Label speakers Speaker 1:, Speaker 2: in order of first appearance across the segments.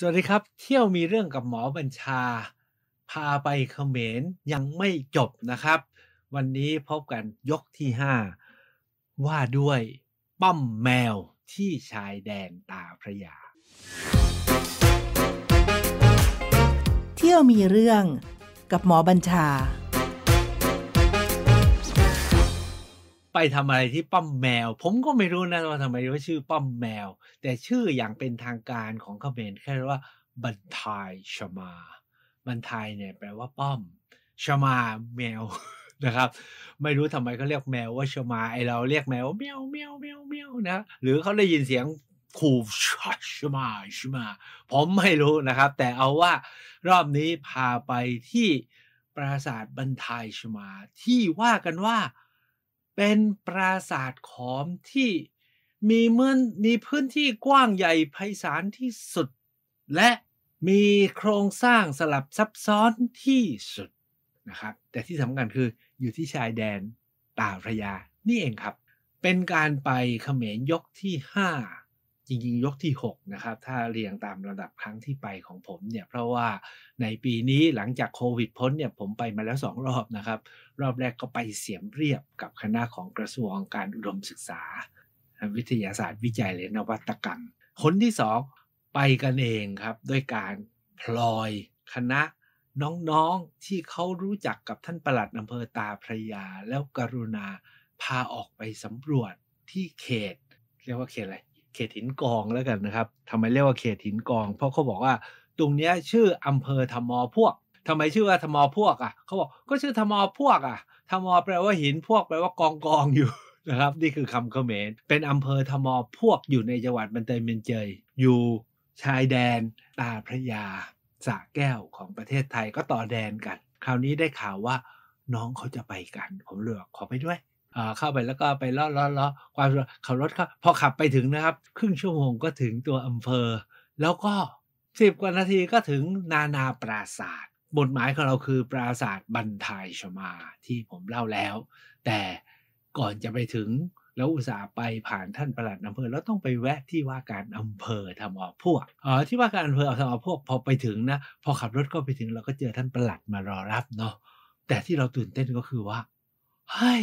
Speaker 1: สวัสดีครับ เที่ยวมีเรื่องกับหมอบัญชา พาไปเขมรยังไม่จบนะครับ วันนี้พบกันยกที่ 5 ว่าด้วย ป้อมแมวที่ชายแดนตาพระยา เที่ยวมีเรื่องกับหมอบัญชาไปทำอะไรที่ป้อมแมว ผมก็ไม่รู้นะว่าทำไมว่าชื่อ ป้อมแมว แต่ชื่ออย่างเป็นทางการของเขมรแค่ว่าบันทายชมา บันทายเนี่ยแปลว่าป้อม ชมาแมวนะครับ ไม่รู้ทำไมเขาเรียกแมวว่าชมา ไอเราเรียกแมวว่าเมียวเมียวเมียวเมียวนะ หรือเขาได้ยินเสียงขู่ชมาชมา ผมไม่รู้นะครับ แต่เอาว่ารอบนี้พาไปที่ปราสาทบันทายชมา ที่ว่ากันว่าเป็นปราสาทขอมที่มีเมือนมีพื้นที่กว้างใหญ่ไพศาลที่สุด และมีโครงสร้างสลับซับซ้อนที่สุดนะครับ แต่ที่สำคัญคืออยู่ที่ชายแดนตาพระยา นี่เองครับ เป็นการไปเขมรยกที่ 5จริงๆ ยกที่6นะครับ ถ้าเรียงตามระดับครั้งที่ไปของผมเนี่ย เพราะว่าในปีนี้หลังจากโควิดพ้นเนี่ย ผมไปมาแล้ว 2 รอบนะครับ รอบแรกก็ไปเสียมเรียบกับคณะของกระทรวงการอุดมศึกษา วิทยาศาสตร์วิจัยและนวัตกรรม คนที่ 2 ไปกันเองครับด้วยการพลอยคณะน้องๆที่เขารู้จักกับท่านประหลัดอำเภอตาพระยาแล้วกรุณาพาออกไปสำรวจที่เขตเรียกว่าเขตอะไรเขตหินกองแล้วกันนะครับทำไมเรียกว่าเขตหินกอง เพราะเขาบอกว่า ตรงเนี้ยชื่ออำเภอธมอพวกทำไมชื่อว่าธมอพวกอ่ะเขาบอกก็ชื่อธมอพวกอ่ะ ธมอแปลว่าหิน พวกแปลว่ากองกองอยู่นะครับ นี่คือคำเขมรเป็นอำเภอธมอพวกอยู่ในจังหวัดบันเตยเมียนเจยอยู่ ชายแดนตาพระยาสะแก้วของประเทศไทยก็ต่อแดนกัน คราวนี้ได้ข่าวว่า น้องเขาจะไปกัน ผมเลกขอไปด้วยเข้าไปแล้วก็ไปล้อล้อล้อความขับรถเข้าพอขับไปถึงนะครับ ครึ่งชั่วโมงก็ถึงตัวอำเภอ แล้วก็สิบกว่านาทีก็ถึงนานาปราศาสตร์บทหมายของเราคือปราศาสตร์บันทายชมาที่ผมเล่าแล้ว แต่ก่อนจะไปถึงแล้วอุตส่าห์ไปผ่านท่านประหลัดอำเภอแล้วต้องไปแวะที่ว่าการอำเภอทำออพวกอ๋อที่ว่าการอำเภอทำออพวกพอไปถึงนะ พอขับรถก็ไปถึงเราก็เจอท่านประหลัดมารอรับเนาะแต่ที่เราตื่นเต้นก็คือว่าเฮ้ย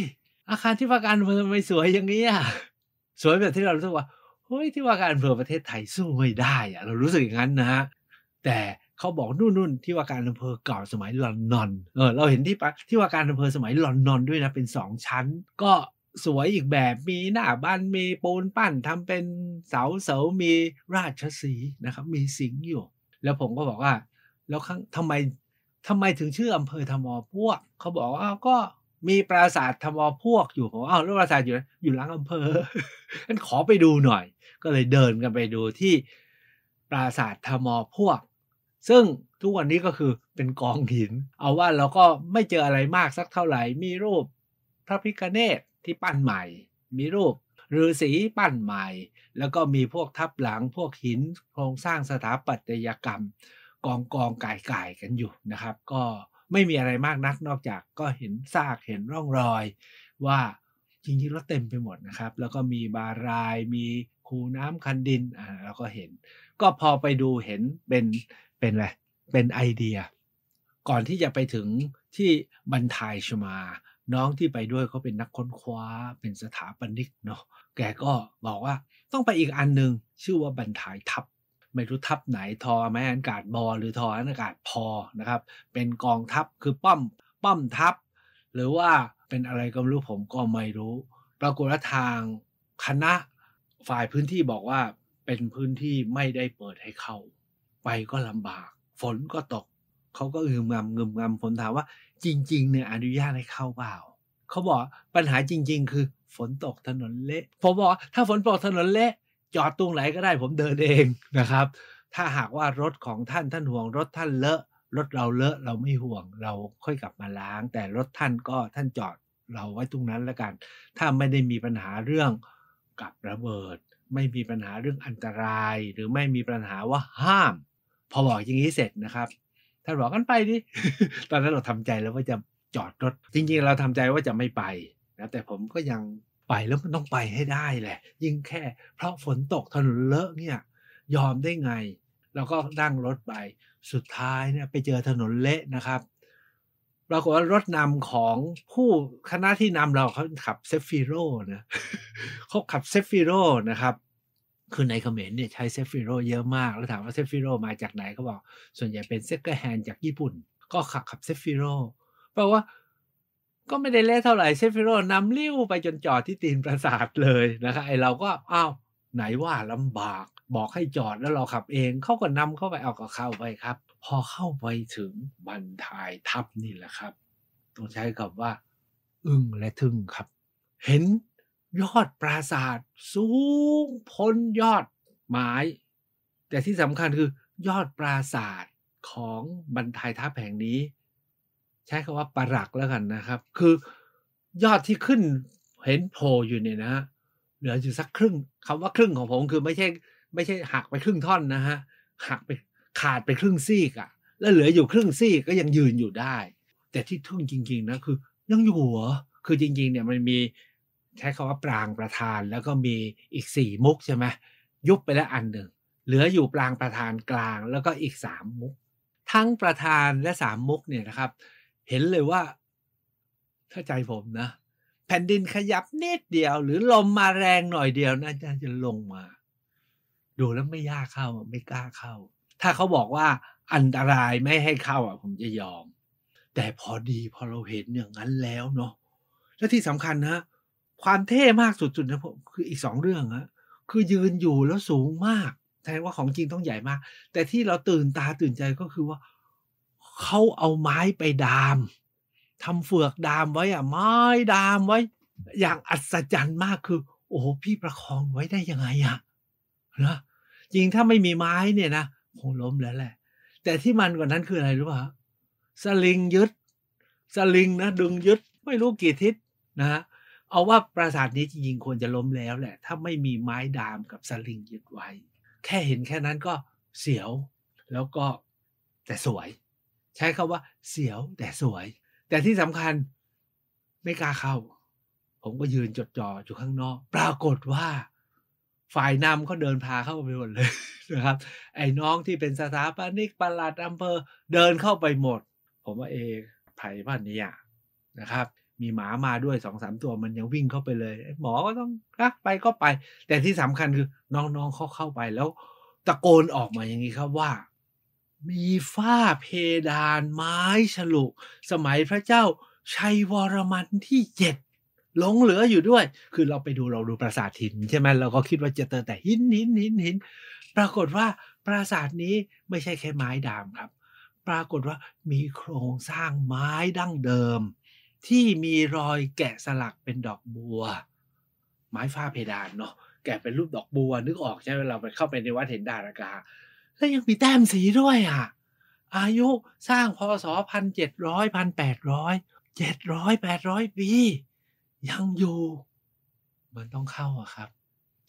Speaker 1: อาคารที่ว่าการอำเภอทไม่สวยอย่างนี้อ่ะสวยแบบที่เรารู้สึกว่าเฮ้ยที่ว่าการอำเภอประเทศไทยสู้ไม่ได้อ่ะเรารู้สึกอย่างนั้นนะฮะ แต่เขาบอกนู่นนู่นที่ว่าการอำเภอเก่าสมัยลอนนอน เออเราเห็นที่ปะที่ว่าการอำเภอสมัยลอนนอนด้วยนะ เป็นสองชั้น ก็สวยอีกแบบมีหน้าบ้านมีปูนปั้น ทำเป็นเสาเสา มีราชสีนะครับ มีสิงอยู่ แล้วผมก็บอกว่าแล้วทำไมทำไมถึงชื่ออำเภอธมอพวกเขาบอกว่าก็มีปราสาทธวพวกอยู่ผมอ้าวแล้วปราสาทอยู่อยู่หลังอำเภอกันขอไปดูหน่อย ก็เลยเดินกันไปดูที่ปราสาทธมอพวก ซึ่งทุกวันนี้ก็คือเป็นกองหิน เอาว่าเราก็ไม่เจออะไรมากสักเท่าไหร่ มีรูป พระพิฆเนศที่ปั้นใหม่ มีรูปฤาษีปั้นใหม่ แล้วก็มีพวกทับหลังพวกหิน โครงสร้างสถาปัตยกรรม กองกองก่ายก่ายกันอยู่นะครับ ก็ไม่มีอะไรมากนักนอกจากก็เห็นซากเห็นร่องรอยว่าจริงๆแล้วเต็มไปหมดนะครับ แล้วก็มีบารายมีคูน้ำคันดินอ่าเราก็เห็น ก็พอไปดูเห็นเป็นเป็นอะไรเป็นไอเดีย ก่อนที่จะไปถึงที่บรรทายชมา น้องที่ไปด้วยเขาเป็นนักค้นคว้าเป็นสถาปนิกเนาะแกก็บอกว่าต้องไปอีกอันหนึ่งชื่อว่าบรรทายทับไม่รู้ทัพไหนทอแม่อากาศบอหรือทออากาศพอนะครับ เป็นกองทัพคือป้อมป้อมทัพ หรือว่าเป็นอะไรก็ไม่รู้ผมก็ไม่รู้ ปรากฏว่าทางคณะฝ่ายพื้นที่บอกว่าเป็นพื้นที่ไม่ได้เปิดให้เขาไปก็ลำบาก ฝนก็ตกเขาก็อึมงำงึมงำผมถามว่าจริงๆเนี่ยอนุญาตให้เข้าเปล่าเขาบอกปัญหาจริงๆ คือฝนตกถนนเละผมบอกถ้าฝนตกถนนเละจอดตรงไหนก็ได้ผมเดินเองนะครับ ถ้าหากว่ารถของท่านท่านห่วงรถท่านเลอะรถเราเลอะเราไม่ห่วง เราค่อยกลับมาล้างแต่รถท่านก็ท่านจอดเราไว้ตรงนั้นแล้วกัน ถ้าไม่ได้มีปัญหาเรื่องกับระเบิด ไม่มีปัญหาเรื่องอันตราย หรือไม่มีปัญหาว่าห้าม พอบอกอย่างนี้เสร็จนะครับท่านบอกกันไปดิตอนนั้นเราทำใจแล้วว่าจะจอดรถจริงๆเราทำใจว่าจะไม่ไปนะแต่ผมก็ยังไปแล้วมันต้องไปให้ได้แหละ ยิ่งแค่เพราะฝนตกถนนเลอะเนี่ยยอมได้ไงแล้วก็นั่งรถไปสุดท้ายเนี่ยไปเจอถนนเละนะครับปรากฏว่ารถนำของผู้คณะที่นำเราเขาขับเซฟิโร่นะเขาขับเซฟิโร่นะครับ คือในคอมเมนต์เนี่ยใช้เซฟิโร่เยอะมาก แล้วถามว่าเซฟิโร่มาจากไหนเขาบอก ส่วนใหญ่เป็นเซกเกอร์แฮนจากญี่ปุ่น ก็ขับขับเซฟิโร่แปลว่าก็ไม่ได้เละเท่าไหร่เซฟิโรนำลิ้วไปจนจอดที่ตีนปราสาทเลยนะคะไอเราก็อ้าวไหนว่าลำบากบอกให้จอดแล้วเราขับเองเขาก็นำเข้าไปเอาก็เข้าไปครับ พอเข้าไปถึงบันทายทับนี่แหละครับต้องใช้คำว่า อึ้งและทึ่งครับ เห็นยอดปราสาทสูงพ้นยอดไม้แต่ที่สำคัญคือ ยอดปราสาทของบรรทายทับแห่งนี้ใช้คาว่าปรักแล้วกันนะครับ คือยอดที่ขึ้นเห็นโผล่อยู่เนี่ยนะฮะเหลืออยู่สักครึ่งคำว่าครึ่งของผมคือไม่ใช่ไม่ใช่หักไปครึ่งท่อนนะฮะหักไปขาดไปครึ่งซีกอะแล้วเหลืออยู่ครึ่งซีกก็ยังยืนอยู่ได้ แต่ที่ทึ่งจริงๆนะคือยังอยู่เหรอคือจริงๆเนี่ยมันมีใช้คาว่าปรางประธาน แล้วก็มีอีกสี่มุกใช่ไหมยุบไปแล้วอันหนึ่งเหลืออยู่ปรางประธานกลางแล้วก็อีกสามมุก ทั้งประธานและสามมุกเนี่ยนะครับเห็นเลยว่า ถ้าใจผมนะ แผ่นดินขยับนิดเดียวหรือลมมาแรงหน่อยเดียวน่าจะลงมา ดูแล้วไม่ยากเข้า ไม่กล้าเข้า ถ้าเขาบอกว่าอันตรายไม่ให้เข้า อ่ะ ผมจะยอม แต่พอดีพอเราเห็นอย่างนั้นแล้วเนาะและที่สำคัญนะความเท่มากสุดๆนะผมคืออีกสองเรื่องฮะคือยืนอยู่แล้วสูงมากแทนว่าของจริงต้องใหญ่มาก แต่ที่เราตื่นตาตื่นใจก็คือว่าเขาเอาไม้ไปดามทำเฟือกดามไว้อะไม้ดามไว้ อย่างอัศจรรย์มากคือ โอ้พี่ประคองไว้ได้ยังไงอะนะจริงถ้าไม่มีไม้เนี่ยนะคงล้มแล้วแหละ แต่ที่มันกว่านั้นคืออะไรรู้ป่ะสลิงยึด สลิงนะดึงยึด ไม่รู้กี่ทิศนะเอาว่าปราสาทนี้จริงๆควรจะล้มแล้วแหละ ถ้าไม่มีไม้ดามกับสลิงยึดไว้ แค่เห็นแค่นั้นก็เสียว แล้วก็แต่สวยใช้คาว่าเสียวแต่สวย แต่ที่สำคัญไม่ กล้าเข้า ผมก็ยืนจดจ่ออยู่ข้างนอก ปรากฏว่า ฝ่ายนำเขาเดินพาเข้าไปหมดเลยนะครับ ไอ้น้องที่เป็นสถาปนิกประหลัดอำเภอ เดินเข้าไปหมด ผมว่าเอไผ่บ้านนี้นะครับ มีหมามาด้วยสองสามตัวมันยังวิ่งเข้าไปเลยหมอก็ต้องนะไปก็ไป แต่ที่สำคัญคือน้องๆเขาเข้าไปแล้ว ตะโกนออกมาอย่างนี้ครับว่ามีฝ้าเพดานไม้ฉลุสมัยพระเจ้าชัยวรมันที่เจ็ดหลงเหลืออยู่ด้วย คือเราไปดูเราดูปราสาทหิน ใช่ไหมเราก็คิดว่าจะเจอแต่หินหินหินหินปรากฏว่าปราสาทนี้ไม่ใช่แค่ไม้ดามครับ ปรากฏว่ามีโครงสร้างไม้ดั้งเดิม ที่มีรอยแกะสลักเป็นดอกบัว ไม้ฝ้าเพดานเนาะแกะเป็นรูปดอกบัวนึกออกใช่ไหมเราไปเข้าไปในวัดเห็นดารากาและยังมีแต้มสีด้วยอ่ะ อายุสร้างพศพันเจ็ดร้อยพันแปดร้อยเจ็ดร้อยแปดร้อยปียังอยู่มันต้องเข้าอ่ะครับ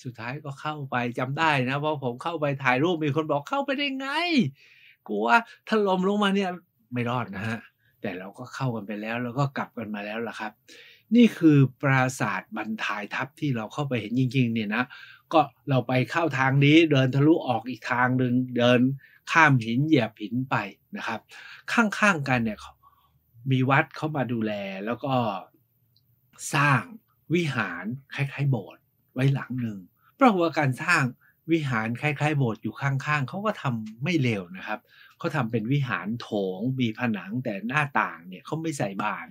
Speaker 1: สุดท้ายก็เข้าไปจำได้นะเพราะผมเข้าไปถ่ายรูปมีคนบอกเข้าไปได้ไงกลัวถล่มลงมาเนี่ย ไม่รอดนะฮะแต่เราก็เข้ากันไปแล้ว แล้วก็กลับกันมาแล้วล่ะครับ นี่คือปราสาทบรรทายทัพที่เราเข้าไปเห็นจริงๆ เนี่ยนะก็เราไปเข้าทางนี้เดินทะลุออกอีกทางหนึ่งเดินข้ามหินเหยียบหินไปนะครับ ข้างๆกันเนี่ยมีวัดเข้ามาดูแล แล้วก็สร้างวิหารคล้าย ๆ โบสถ์ไว้หลังหนึ่งเพราะว่าการสร้างวิหารคล้ายๆโบสถ์อยู่ข้าง ๆเขาก็ทำไม่เร็วนะครับเขาทำเป็นวิหารโถงมีผนังแต่หน้าต่างเนี่ยเขาไม่ใส่บาน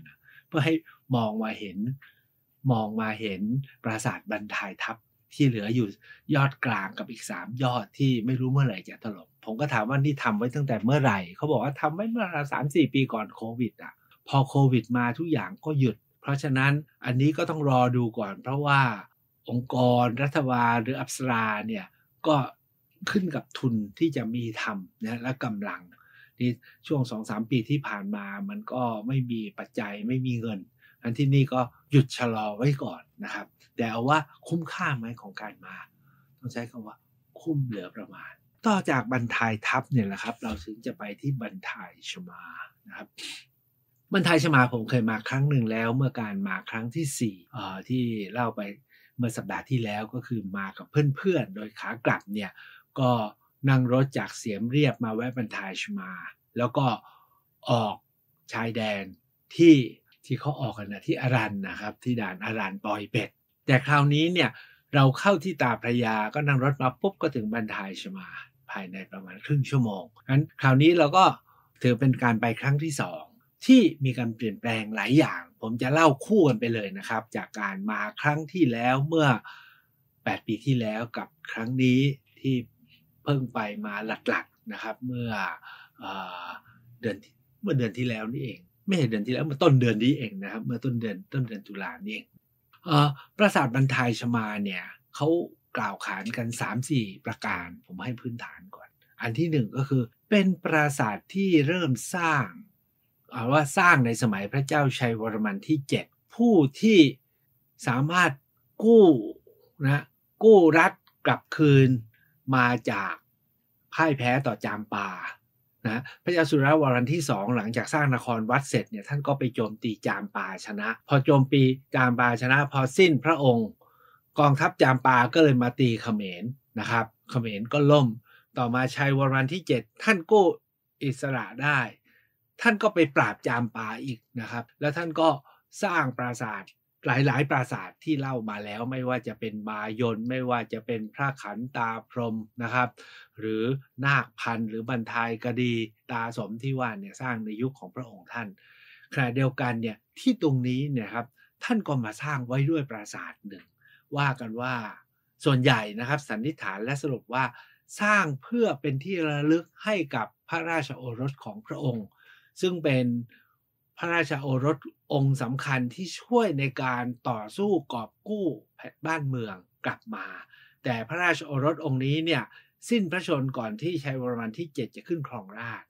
Speaker 1: เพื่อให้มองมาเห็นมองมาเห็นปราสาทบรรทายทับที่เหลืออยู่ยอดกลางกับอีก 3 ยอดที่ไม่รู้เมื่อไหร่จะถล่มผมก็ถามว่านี่ทำไว้ตั้งแต่เมื่อไหร่ เขาบอกว่าทำไว้เมื่อสามสี่ปีก่อนโควิดอ่ะพอโควิดมาทุกอย่างก็หยุด เพราะฉะนั้นอันนี้ก็ต้องรอดูก่อน เพราะว่าองค์กร รัฐบาลหรืออัปสราเนี่ยก็ขึ้นกับทุนที่จะมีทำนะและกำลังนี่ช่วงสองสามปีที่ผ่านมามันก็ไม่มีปัจจัยไม่มีเงินอันที่นี่ก็หยุดชะลอไว้ก่อนนะครับ แต่เอาว่าคุ้มค่าไหมของการมา ต้องใช้คำว่า คุ้มเหลือประมาณ ต่อจากบันทายทัพเนี่ยแหละครับ เราถึงจะไปที่บันทายชมานะครับบันทายชมาผมเคยมาครั้งหนึ่งแล้วเมื่อการมาครั้งที่4ี่อที่เล่าไปเมื่อสัปดาห์ที่แล้วก็คือมากับเพื่อนๆโดยขากลับเนี่ยก็นั่งรถจากเสียมเรียบมาแวะบันทายชมา แล้วก็ออกชายแดนที่ที่เขาออกกันนะที่อารันนะครับ ที่ด่านอารันปอยเป็ด แต่คราวนี้เนี่ยเราเข้าที่ตาพระยาก็นั่งรถมาปุ๊บก็ถึงบันทายชมาภายในประมาณครึ่งชั่วโมงงั้นคราวนี้เราก็ถือเป็นการไปครั้งที่สองที่มีการเปลี่ยนแปลงหลายอย่าง ผมจะเล่าคู่กันไปเลยนะครับ จากการมาครั้งที่แล้วเมื่อ 8 ปีที่แล้วกับครั้งนี้ที่เพิ่งไปมาหลักๆนะครับ เมื่อเดือนเมื่อเดือนที่แล้วนี่เองไม่เห็นเดือนที่แล้วเมื่อต้นเดือนนี้เองนะครับเมื่อต้นเดือนต้นเดือนตุลานี่เองปราสาทบรรทายชมาเนี่ยเขากล่าวขานกัน 3 4 ประการผมให้พื้นฐานก่อน อันที่หนึ่งก็คือเป็นปราสาทที่เริ่มสร้าง เอาว่าสร้างในสมัยพระเจ้าชัยวรมันที่ 7 ผู้ที่สามารถกู้นะกู้รัฐกลับคืนมาจากพ่ายแพ้ต่อจามปานะพระยาสุรวรันที่สองหลังจากสร้างนครวัดเสร็จเนี่ยท่านก็ไปโจมตีจามปาชนะ พอโจมปีจามปาชนะพอสิ้นพระองค์ กองทัพจามปาก็เลยมาตีเขมรนะครับเขมรก็ล่มต่อมาชัยวรันที่ 7 ท่านกู้อิสระได้ ท่านก็ไปปราบจามปาอีกนะครับแล้วท่านก็สร้างปราสาทหลายหลายปราสาทที่เล่ามาแล้วไม่ว่าจะเป็นมายนไม่ว่าจะเป็นพระขันตาพรมนะครับ หรือนาคพันหรือบรรทายกดีตาสมที่ว่าเนี่ยสร้างในยุคขของพระองค์ท่านขณะเดียวกันเนี่ยที่ตรงนี้เนี่ยครับท่านก็มาสร้างไว้ด้วยปราสาทหนึ่ง ว่ากันว่าส่วนใหญ่นะครับ สันนิษฐานและสรุปว่าสร้างเพื่อเป็นที่ระลึกให้กับพระราชโอรสของพระองค์ ซึ่งเป็นพระราชโอรสองค์สำคัญที่ช่วยในการต่อสู้กอบกู้บ้านเมืองกลับมา แต่พระราชโอรสองค์นี้เนี่ยสิ้นพระชนก่อนที่ชัยวรมันที่ 7 จะขึ้นครองราช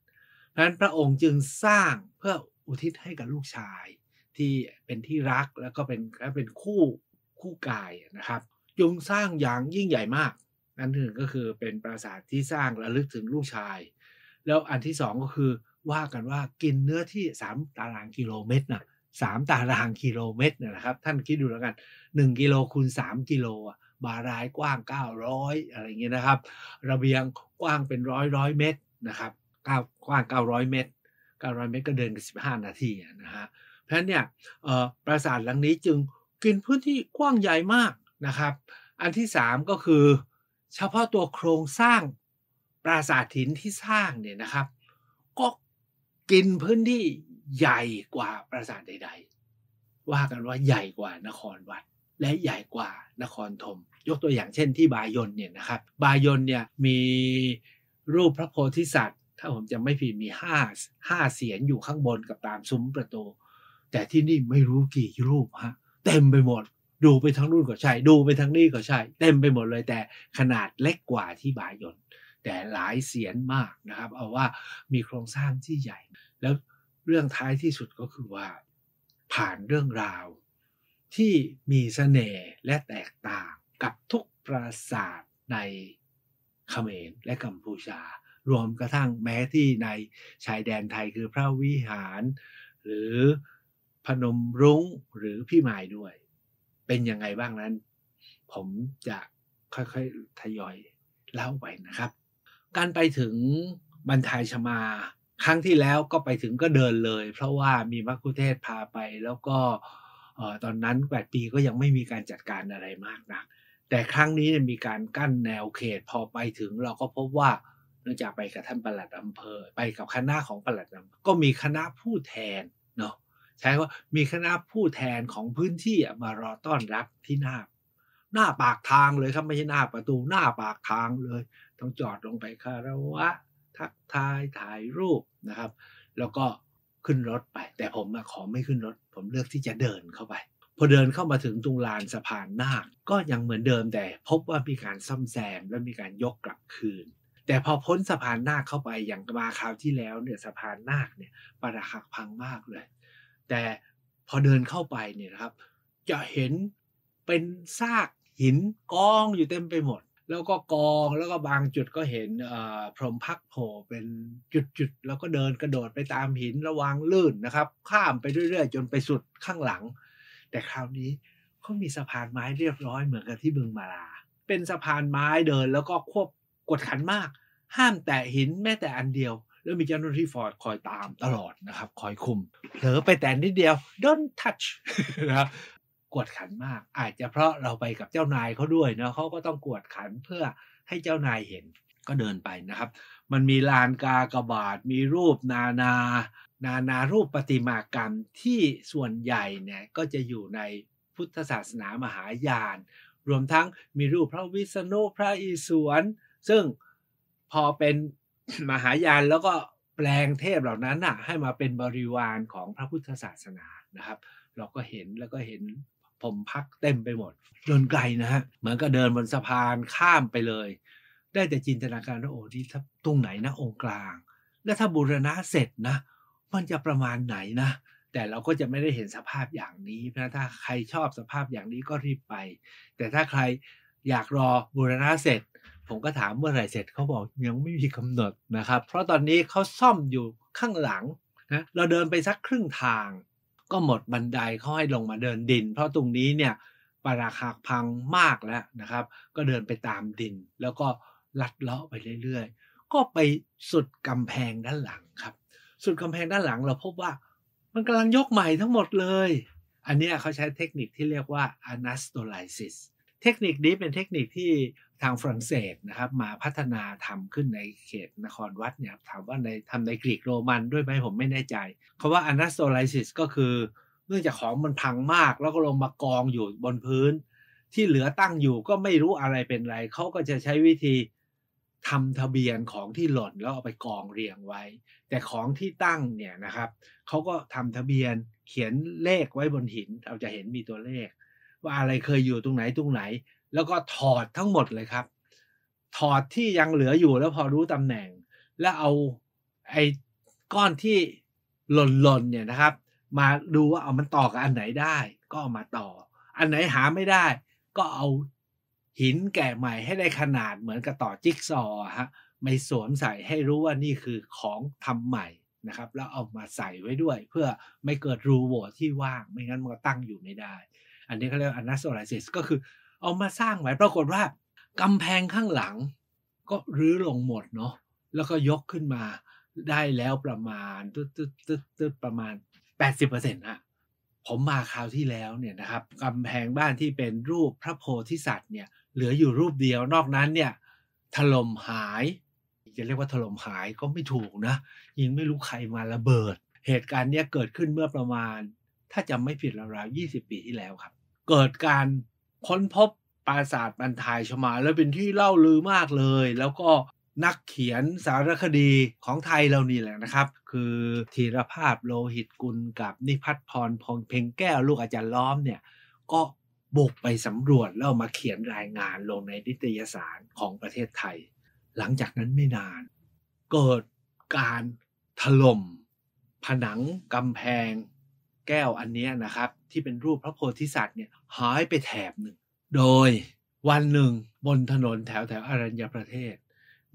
Speaker 1: เพราะนั้นพระองค์จึงสร้างเพื่ออุทิศให้กับลูกชายที่เป็นที่รักแล้วก็เป็นและเป็นคู่คู่กายนะครับยงสร้างอย่างยิ่งใหญ่มากนั่นหนึ่งก็คือเป็นปราสาทที่สร้างระลึกถึงลูกชาย แล้วอันที่สองก็คือว่ากันว่ากินเนื้อที่ 3 ตารางกิโลเมตรนะสามตารางกิโลเมตรนะครับ ท่านคิดดูแล้วกัน1กิโลคูณ3กิโลบารายกว้าง 900 อะไรเงี้ยนะครับระเบียงกว้างเป็นร้อยร้อยเมตรนะครับก้ากว้าง 900เมตร900เมตรก็เดินกัน15 นาทีนะฮะเพราะฉะนั้นเนี่ยปราสาทหลังนี้จึงกินพื้นที่กว้างใหญ่มากนะครับ อันที่ 3 ก็คือเฉพาะตัวโครงสร้างปราสาทหินที่สร้างเนี่ยนะครับกินพื้นที่ใหญ่กว่าปราสาทใด ๆ ว่ากันว่าใหญ่กว่านครวัด และใหญ่กว่านครธมยกตัวอย่างเช่นที่บายอนเนี่ยนะครับ บายอนเนี่ยมีรูปพระโพธิสัตว์ ถ้าผมจะไม่ผิดมีห้าห้าเสียนอยู่ข้างบนกับตามซุ้มประตู แต่ที่นี่ไม่รู้กี่รูปฮะเต็มไปหมดดูไปทั้งรุ่นก็ใช่ ดูไปทั้งนี่ก็ใช่เต็มไปหมดเลยแต่ขนาดเล็กกว่าที่บายอนแต่หลายเสียนมากนะครับเอาว่ามีโครงสร้างที่ใหญ่ แล้วเรื่องท้ายที่สุดก็คือว่าผ่านเรื่องราวที่มีสเสน่ห์และแตกต่างกับทุกปราสาทในเขมรและกัมพูชา รวมกระทั่งแม้ที่ในชายแดนไทยคือพระวิหาร หรือพนมรุง้งหรือพี่หมายด้วย เป็นยังไงบ้างนั้น ผมจะค่อย ๆ ทยอยเล่าไปนะครับการไปถึงบรรทายชมา ครั้งที่แล้วก็ไปถึงก็เดินเลย เพราะว่ามีมักคุเทศพาไปแล้วก็ตอนนั้น 8 ปีก็ยังไม่มีการจัดการอะไรมากนะักแต่ครั้งนี้มีการกั้นแนวเขตพอไปถึง เราก็พบว่าเนื่องจากไปกับท่านปลัดอำเภอ ไปกับคณะของปลัดอำเภอก็มีคณะผู้แทนเนาะใช้ว่ามีคณะผู้แทนของพื้นที่มารอต้อนรับที่หน้าหน้าปากทางเลยครับไม่ใช่หน้าประตูหน้าปากทางเลย้องจอดลงไปคารวะทักทายถ่ายรูปนะครับ แล้วก็ขึ้นรถไป แต่ผมขอไม่ขึ้นรถ ผมเลือกที่จะเดินเข้าไป พอเดินเข้ามาถึงตรงลานสะพานนาคก็ยังเหมือนเดิมแต่ พบว่ามีการซ่อมแซมและมีการยกกลับคืน แต่พอพ้นสะพานนาคเข้าไปอย่างมาคราวที่แล้วเนี่ยสะพานนาคเนี่ยประักหักพังมากเลย แต่พอเดินเข้าไปเนี่ยครับ จะเห็นเป็นซากหินกองอยู่เต็มไปหมดแล้วก็กองแล้วก็บางจุดก็เห็นพรมพักโผล่เป็นจุดๆแล้วก็เดินกระโดดไปตามหินระวังลื่นนะครับ ข้ามไปเรื่อยๆ จนไปสุดข้างหลัง แต่คราวนี้เขามีสะพานไม้เรียบร้อยเหมือนกับที่บึงมาลา เป็นสะพานไม้เดินแล้วก็ควบกดขันมาก ห้ามแตะหินแม้แต่อันเดียวแล้วมีเจ้าหน้าที่ฟอร์ดคอยตามตลอดนะครับ คอยคุมเผลอไปแต่นิดเดียว don't touch นะครับกวดขันมาก อาจจะเพราะเราไปกับเจ้านายเขาด้วยเนาะเขาก็ต้องกวดขันเพื่อให้เจ้านายเห็น ก็เดินไปนะครับ มันมีลานกากระบาดมีรูปนานา นานารูปประติมากรรมที่ส่วนใหญ่เนี่ยก็จะอยู่ในพุทธศาสนามหายาน รวมทั้งมีรูปพระวิษณุ พระอิศวร ซึ่งพอเป็นมหายานแล้วก็แปลงเทพเหล่านั้นนะให้มาเป็นบริวารของพระพุทธศาสนานะครับ เราก็เห็นแล้วก็เห็นผมพักเต็มไปหมดินไกลนะฮะเหมือนก็เดินบนสะพานข้ามไปเลย ได้แต่จินตนาการว่าโอ้ที่ตรงไหนนะองค์กลาง และถ้าบูรณะเสร็จนะมันจะประมาณไหนนะแต่เราก็จะไม่ได้เห็นสภาพอย่างนี้ เพราะถ้าใครชอบสภาพอย่างนี้ก็รีบไป แต่ถ้าใครอยากรอบูรณะเสร็จ ผมก็ถามเมื่อไหร่เสร็จเขาบอกยังไม่มีกำหนดนะครับ เพราะตอนนี้เขาซ่อมอยู่ข้างหลังนะเราเดินไปสักครึ่งทางก็หมดบันไดเขาให้ลงมาเดินดิน เพราะตรงนี้เนี่ยปราคาพังมากแล้วนะครับ ก็เดินไปตามดิน แล้วก็ลัดเลาะไปเรื่อยๆ ก็ไปสุดกำแพงด้านหลังครับ สุดกำแพงด้านหลังเราพบว่ามันกำลังยกใหม่ทั้งหมดเลย อันนี้เขาใช้เทคนิคที่เรียกว่า anastolysis เทคนิคนี้เป็นเทคนิคที่ทางฝรั่งเศสนะครับ มาพัฒนาทำขึ้นในเขตนครวัดเนี่ยถามว่าในทำในกรีกโรมันด้วยไหมผมไม่แน่ใจเราว่าอนาสโ o ไลซิสก็คือเนื่องจากของมันพังมากแล้วก็ลงมากองอยู่บนพื้น ที่เหลือตั้งอยู่ก็ไม่รู้อะไรเป็นไร เขาก็จะใช้วิธีทำทะเบียนของที่หล่นแล้วเอาไปกองเรียงไว้ แต่ของที่ตั้งเนี่ยนะครับเขาก็ทำทะเบียนเขียนเลขไว้บนหินเราจะเห็นมีตัวเลขว่าอะไรเคยอยู่ตรงไหนตรงไหน แล้วก็ถอดทั้งหมดเลยครับ ถอดที่ยังเหลืออยู่แล้วพอรู้ตำแหน่ง แล้วเอาไอ้ก้อนที่หล่นๆเนี่ยนะครับ มาดูว่าเอามันต่อกับอันไหนได้ ก็ามาต่อ อันไหนหาไม่ได้ ก็เอาหินแกะใหม่ให้ได้ขนาดเหมือนกับต่อจิ๊กซอฮะไม่สวมใส่ให้รู้ว่านี่คือของทำใหม่นะครับ แล้วเอามาใส่ไว้ด้วย เพื่อไม่เกิดรูโหว่ที่ว่างไม่งั้นมันก็ตั้งอยู่ไม่ได้อันนี้เขาเรียกอนาสโซไลซิสก็คือเอามาสร้างไว้ปรากฏว่ากำแพงข้างหลังก็รื้อลงหมดเนาะแล้วก็ยกขึ้นมาได้แล้วประมาณตึ๊ดตึ๊ดตึ๊ดดประมาณ 80%นะผมมาคราวที่แล้วเนี่ยนะครับกำแพงบ้านที่เป็นรูปพระโพธิสัตว์เนี่ยเหลืออยู่รูปเดียวนอกนั้นเนี่ย ถล่มหาย จะเรียกว่าถล่มหายก็ไม่ถูกนะยิงไม่รู้ใครมาระเบิด เหตุการณ์เนี้ยเกิดขึ้นเมื่อประมาณ ถ้าจำไม่ผิดราวๆ20ปีที่แล้วครับเกิดการค้นพบปราสาทบันทายชมา แล้วเป็นที่เล่าลือมากเลย แล้วก็นักเขียนสารคดีของไทยเรานี่แหละนะครับ คือธีรภาพโลหิตกุลกับนิพัฒพรพงเพ็งแก้วลูกอาจารย์ล้อมเนี่ยก็บุกไปสำรวจแล้วมาเขียนรายงานลงในนิตยสารของประเทศไทย หลังจากนั้นไม่นาน เกิดการถล่มผนังกำแพงแก้วอันนี้นะครับที่เป็นรูปพระโพธิสัตว์เนี่ยหายไปแถบหนึ่ง โดยวันหนึ่งบนถนนแถวแถวอรัญญประเทศ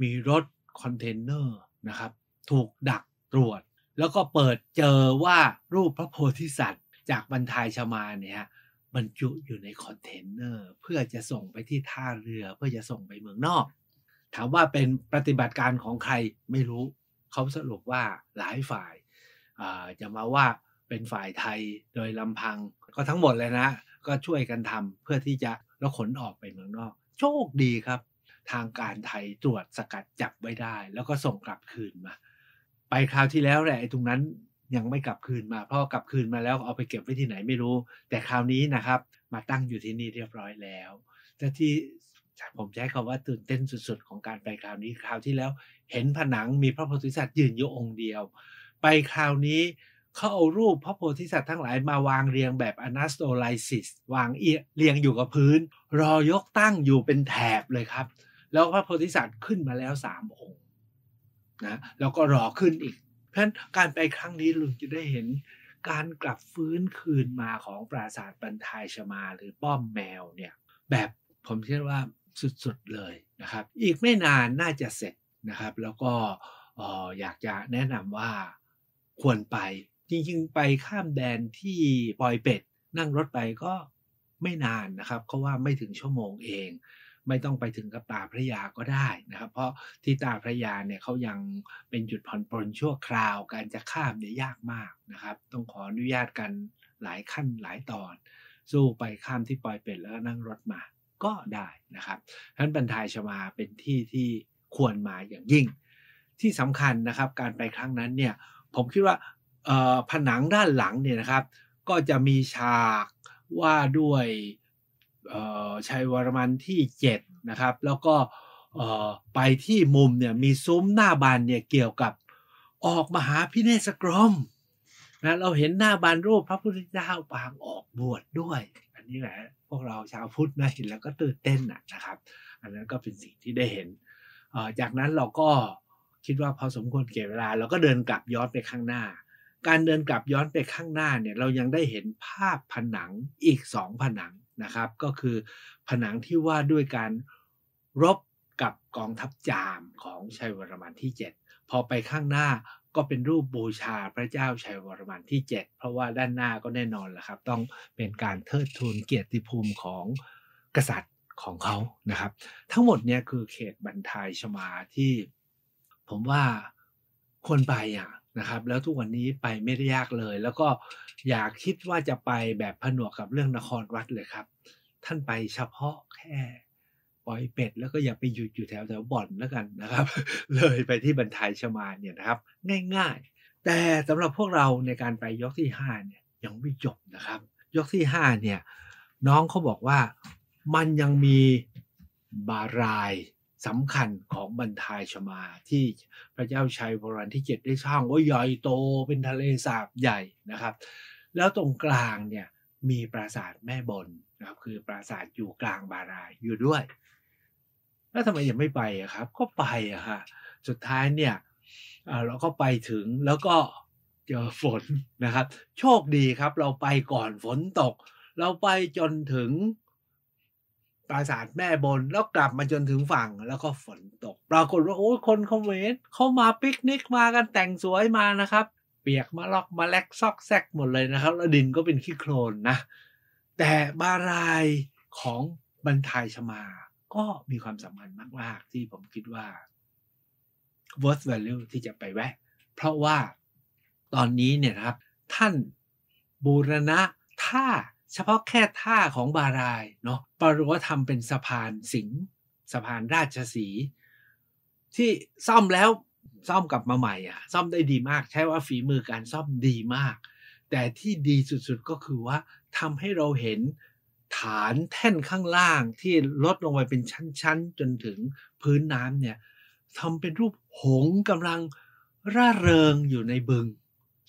Speaker 1: มีรถคอนเทนเนอร์นะครับถูกดักตรวจ แล้วก็เปิดเจอว่ารูปพระโพธิสัตว์จากบรรทายชมาเนี่ยบรรจุอยู่ในคอนเทนเนอร์เพื่อจะส่งไปที่ท่าเรือเพื่อจะส่งไปเมืองนอก ถามว่าเป็นปฏิบัติการของใครไม่รู้เขาสรุปว่าหลายฝ่ายจะมาว่าเป็นฝ่ายไทยโดยลำพัง ก็ทั้งหมดเลยนะ ก็ช่วยกันทำเพื่อที่จะแล้วขนออกไปเมืองนอกโชคดีครับ ทางการไทย ตรวจสกัดจับไว้ได้ แล้วก็ส่งกลับคืนมา ไปคราวที่แล้วแหละไอ้ตรงนั้นยังไม่กลับคืนมาเพราะกลับคืนมาแล้วเอาไปเก็บไว้ที่ไหนไม่รู้ แต่คราวนี้นะครับ มาตั้งอยู่ที่นี่เรียบร้อยแล้วแต่ที่ผมใช้คาว่าตื่นเต้นสุดๆ ของการไปคราวนี้ คราวที่แล้วเห็นผนังมีพระโพธิสัตว์ยืนอยู่องค์เดียว ไปคราวนี้เขาเอารูปพระโพธิสัตว์ทั้งหลายมาวางเรียงแบบอนาสโตไลซิส วางเอียเรียงอยู่กับพื้น รอยกตั้งอยู่เป็นแถบเลยครับ แล้วพระโพธิสัตว์ขึ้นมาแล้วสามองค์นะแล้วก็รอขึ้นอีก เพราะฉะนั้นการไปครั้งนี้ลุงจะได้เห็น การกลับฟื้นคืนมาของปราสาทบันทายชมาหรือป้อมแมวเนี่ย แบบผมเชื่อว่าสุดๆเลยนะครับ อีกไม่นานน่าจะเสร็จนะครับ แล้วก็อยากจะแนะนำว่าควรไปจริงๆ ไปข้ามแดนที่ปอยเป็ดนั่งรถไปก็ไม่นานนะครับเขาว่าไม่ถึงชั่วโมงเอง ไม่ต้องไปถึงกับตาพระยาก็ได้นะครับเพราะที่ตาพระยาเนี่ยเขายังเป็นจุดผ่อนปลนชั่วคราว การจะข้ามเนี่ยยากมากนะครับต้องขออนุญาตกันหลายขั้นหลายตอน สู้ไปข้ามที่ปอยเป็ดแล้วนั่งรถมาก็ได้นะครับท่านบรรทายชมาเป็นที่ที่ควรมาอย่างยิ่งที่สำคัญนะครับ การไปครั้งนั้นเนี่ยผมคิดว่าผนังด้านหลังเนี่ยนะครับ ก็จะมีฉากว่าด้วยชัยวรมันที่7นะครับ แล้วก็ไปที่มุมเนี่ยมีซุ้มหน้าบานเนี่ยเกี่ยวกับออกมหาพิเนศกรมนะเราเห็นหน้าบานรูปพระพุทธเจ้าปางออกบวชดด้วย อันนี้แหละพวกเราชาวพุทธนะเห็นแล้วก็ตื่นเต้นนะครับ อันนั้นก็เป็นสิ่งที่ได้เห็นจากนั้นเราก็คิดว่าพอสมควรเก็บเวลา เราก็เดินกลับย้อนไปข้างหน้าการเดินกลับย้อนไปข้างหน้าเนี่ยเรายังได้เห็นภาพผนังอีกสองผนังนะครับ ก็คือผนังที่ว่าด้วยการรบกับกองทัพจามของชัยวรมันที่ 7 พอไปข้างหน้าก็เป็นรูปบูชาพระเจ้าชัยวรมันที่ 7 เพราะว่าด้านหน้าก็แน่นอนแหละครับ ต้องเป็นการเทิดทูนเกียรติภูมิของกษัตริย์ของเขานะครับ ทั้งหมดเนี่ยคือเขตบันทายชมาที่ ผมว่าควรไปอ่ะนะครับแล้วทุกวันนี้ไปไม่ได้ยากเลย แล้วก็อยากคิดว่าจะไปแบบผนวกกับเรื่องนครวัดเลยครับ ท่านไปเฉพาะแค่ปล่อยเป็ดแล้วก็อย่าไปหยุดอยู่แถวแถวบ่อนแล้วกันนะครับ เลยไปที่บันทายชมาเนี่ยนะครับ ง่ายๆ แต่สำหรับพวกเราในการไปยกที่5เนี่ยยังไม่จบนะครับ ยกที่5เนี่ยน้องเขาบอกว่ามันยังมีบารายสำคัญของบรรทายชมาที่พระเจ้าชัยวรันที่ดได้สร้างว่าใหญ่โตเป็นทะเลสาบใหญ่นะครับ แล้วตรงกลางเนี่ยมีปราสาทแม่บนนะครับ คือปราสาทอยู่กลางบารายอยู่ด้วย แล้วทำไมยังไม่ไปอะครับ ก็ไปอะฮะสุดท้ายเนี่ยเราก็ไปถึงแล้วก็เจอฝนนะครับ โชคดีครับ เราไปก่อนฝนตก เราไปจนถึงปราสาทแม่บนแล้วกลับมาจนถึงฝั่ง แล้วก็ฝนตกปรากฏว่า โอ้ยคนเขมรเข้ามาปิกนิกมากันแต่งสวยมานะครับ เปียกมาลอกมาแลกซอกแซกหมดเลยนะครับ แล้วดินก็เป็นขี้โคลนนะ แต่บารายของบรรทายชมา ก็มีความสำคัญมากๆที่ผมคิดว่า worth value ที่จะไปแวะ เพราะว่าตอนนี้เนี่ยครับ ท่านบูรณะท่าเฉพาะแค่ท่าของบารายเนาะปรุวาทำเป็นสะพานสิงสะพานราชสี ที่ซ่อมแล้วซ่อมกลับมาใหม่อ่ะซ่อมได้ดีมาก ใช้ว่าฝีมือการซ่อมดีมาก แต่ที่ดีสุดๆก็คือว่าทำให้เราเห็นฐานแท่นข้างล่างที่ลดลงไปเป็นชั้นๆ จนถึงพื้นน้ำเนี่ยทำเป็นรูปหงกำลังร่าเริงอยู่ในบึง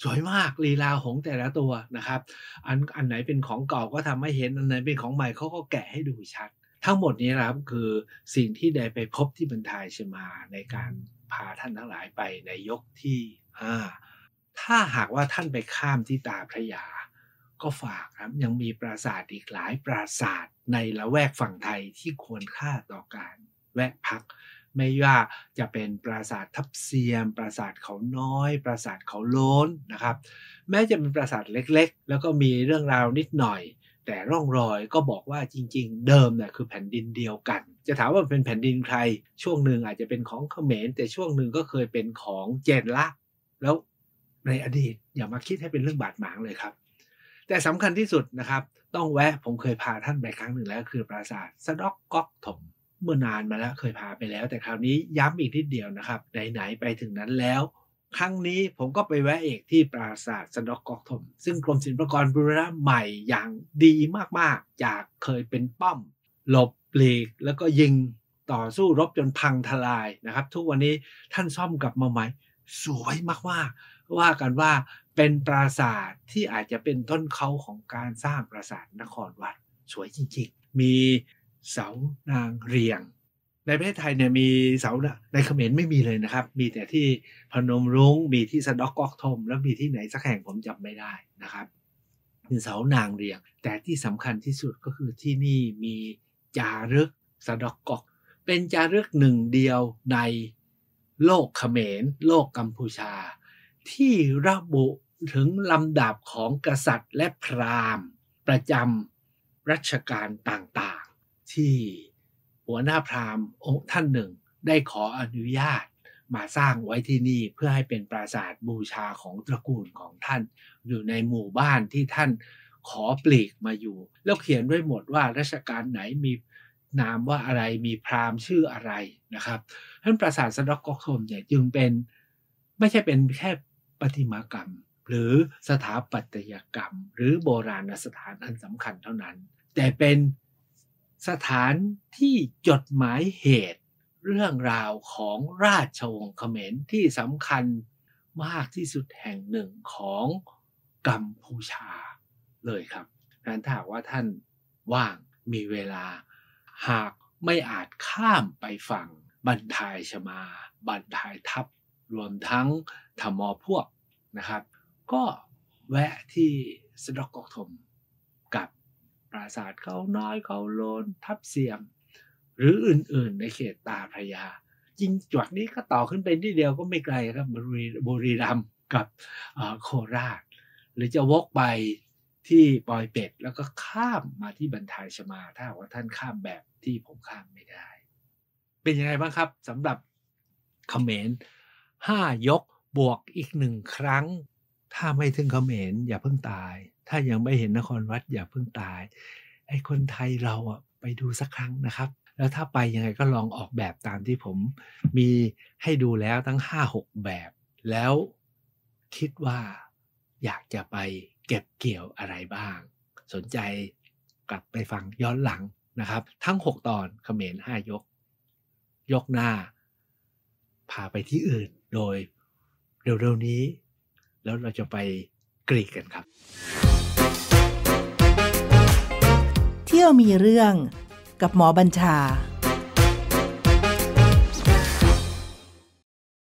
Speaker 1: สวยมากลีลาของแต่ละตัวนะครับ อันอันไหนเป็นของเก่าก็ทำให้เห็นอันไหนเป็นของใหม่เขาก็แกะให้ดูชัด ทั้งหมดนี้นะครับคือสิ่งที่ได้ไปพบที่บรรทายชมา ในการพาท่านทั้งหลายไปในยกที่ห้าถ้าหากว่าท่านไปข้ามที่ตาพระยาก็ฝากครับ ยังมีปราสาทอีกหลายปราสาทในละแวกฝั่งไทยที่ควรค่าต่อการแวะพักไม่ว่าจะเป็นปราสาททับเซียม ปราสาทเขาน้อย ปราสาทเขาโล้นนะครับ แม้จะเป็นปราสาทเล็กๆ แล้วก็มีเรื่องราวนิดหน่อย แต่ร่องรอยก็บอกว่าจริงๆ เดิมนะ่ยคือแผ่นดินเดียวกัน จะถามว่าเป็นแผ่นดินใคร ช่วงหนึ่งอาจจะเป็นของเขมรแต่ช่วงหนึ่งก็เคยเป็นของเจนละแล้วในอดีตอย่ามาคิดให้เป็นเรื่องบาดหมางเลยครับ แต่สำคัญที่สุดนะครับต้องแวะผมเคยพาท่านไปครั้งหนึ่งแล้วคือปราสาทสะดอกก๊อกถมเมื่อนานมาแล้วเคยพาไปแล้ว แต่คราวนี้ย้ำอีกนิดเดียวนะครับ ไหน ๆ ไปถึงนั้นแล้ว ครั้งนี้ผมก็ไปแวะเอกที่ปราสาทสนอกกอกถม ซึ่งกรมศิลปากรบูรณะใหม่อย่างดีมากๆ จากเคยเป็นป้อม หลบหลีกแล้วก็ยิงต่อสู้รบจนพังทลายนะครับ ทุกวันนี้ท่านซ่อมกลับมาใหม่สวยมากๆว่ากันว่าเป็นปราสาทที่อาจจะเป็นต้นเขาของการสร้างปราสาทนครวัด สวยจริงๆ มีเสานางเรียง ในประเทศไทยเนี่ยมีเสาในเขมรไม่มีเลยนะครับ มีแต่ที่พนมรุง้ง มีที่สะดอกกอกทม แล้วมีที่ไหนสักแห่งผมจำไม่ได้นะครับเป็นเสานางเรียง แต่ที่สำคัญที่สุดก็คือที่นี่มีจารึกสะดอกกอก เป็นจารึกหนึ่งเดียวในโลกเขมร โลกกัมพูชา ที่ระบุถึงลำดับของกษัตริย์และพราหมณ์ประจำรัชกาลต่างที่ หัวหน้าพราหมณ์ท่านหนึ่ง ได้ขออนุญาตมาสร้างไว้ที่นี่เพื่อให้เป็นปราสาทบูชาของตระกูลของท่าน อยู่ในหมู่บ้านที่ท่านขอปลีกมาอยู่ แล้วเขียนด้วยหมดว่าราชการไหนมีนามว่าอะไรมีพราหมณ์ชื่ออะไรนะครับท่านปราสาทสดอกกอกโทมเนี่ยจึงเป็นไม่ใช่เป็นแค่ประติมากรรมหรือสถาปัตยกรรม หรือโบราณสถานอันสำคัญเท่านั้น แต่เป็นสถานที่จดหมายเหตุ เรื่องราวของราชวงศ์เขมรที่สำคัญมากที่สุดแห่งหนึ่งของกัมพูชาเลยครับนั้นถ้าว่าท่านว่างมีเวลาหากไม่อาจข้ามไปฝั่งบันทายชมา บันทายทัพ รวมทั้งธรรมอพวกนะครับ ก็แวะที่สดอกกอกทมปราสาทเขาน้อยเขาโลนทับเสียมหรืออื่นๆในเขตตาพระยา จริงจวกนี้ก็ต่อขึ้นไปนี่เดียวก็ไม่ไกลครับบุรีบรีรัมกับโคราช หรือจะวกไปที่ปอยเป็ดแล้วก็ข้ามมาที่บันทายชมา ถ้าว่าท่านข้ามแบบที่ผมข้ามไม่ได้ เป็นยังไงบ้างครับสำหรับเนม์ห้ายกบวกอีกหนึ่งครั้งถ้าไม่ถึงเขมรอย่าเพิ่งตาย ถ้ายังไม่เห็นนครวัด อย่าเพิ่งตาย ไอ้คนไทยเราอ่ะไปดูสักครั้งนะครับ แล้วถ้าไปยังไงก็ลองออกแบบตามที่ผมมีให้ดูแล้วทั้ง 5-6 แบบ แล้วคิดว่าอยากจะไปเก็บเกี่ยวอะไรบ้าง สนใจกลับไปฟังย้อนหลังนะครับ ทั้ง 6 ตอนเขมร5ยก ยกหน้า พาไปที่อื่นโดยเร็ว ๆ นี้แล้วเราจะไปกรีกกันครับ เที่ยวมีเรื่องกับหมอบัญชา